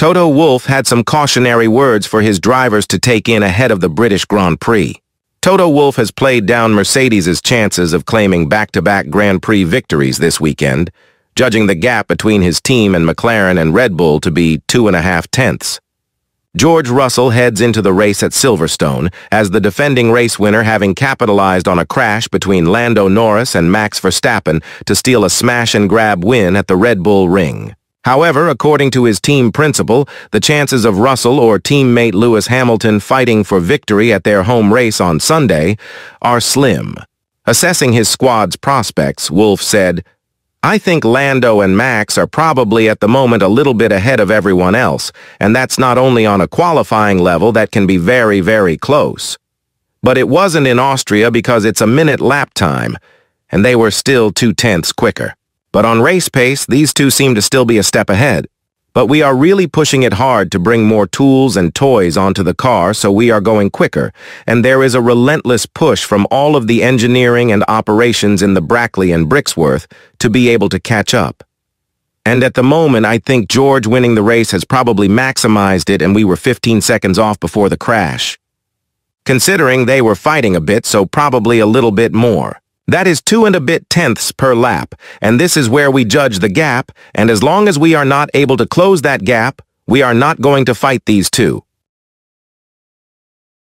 Toto Wolff had some cautionary words for his drivers to take in ahead of the British Grand Prix. Toto Wolff has played down Mercedes' chances of claiming back-to-back -back Grand Prix victories this weekend, judging the gap between his team and McLaren and Red Bull to be two and a half tenths. George Russell heads into the race at Silverstone as the defending race winner having capitalized on a crash between Lando Norris and Max Verstappen to steal a smash-and-grab win at the Red Bull Ring. However, according to his team principal, the chances of Russell or teammate Lewis Hamilton fighting for victory at their home race on Sunday are slim. Assessing his squad's prospects, Wolf said, I think Lando and Max are probably at the moment a little bit ahead of everyone else, and that's not only on a qualifying level that can be very, very close. But it wasn't in Austria because it's a minute lap time, and they were still two-tenths quicker. But on race pace, these two seem to still be a step ahead. But we are really pushing it hard to bring more tools and toys onto the car so we are going quicker, and there is a relentless push from all of the engineering and operations in the Brackley and Brixworth to be able to catch up. And at the moment, I think George winning the race has probably maximized it and we were 15 seconds off before the crash. Considering they were fighting a bit, so probably a little bit more. That is two and a bit tenths per lap, and this is where we judge the gap, and as long as we are not able to close that gap, we are not going to fight these two.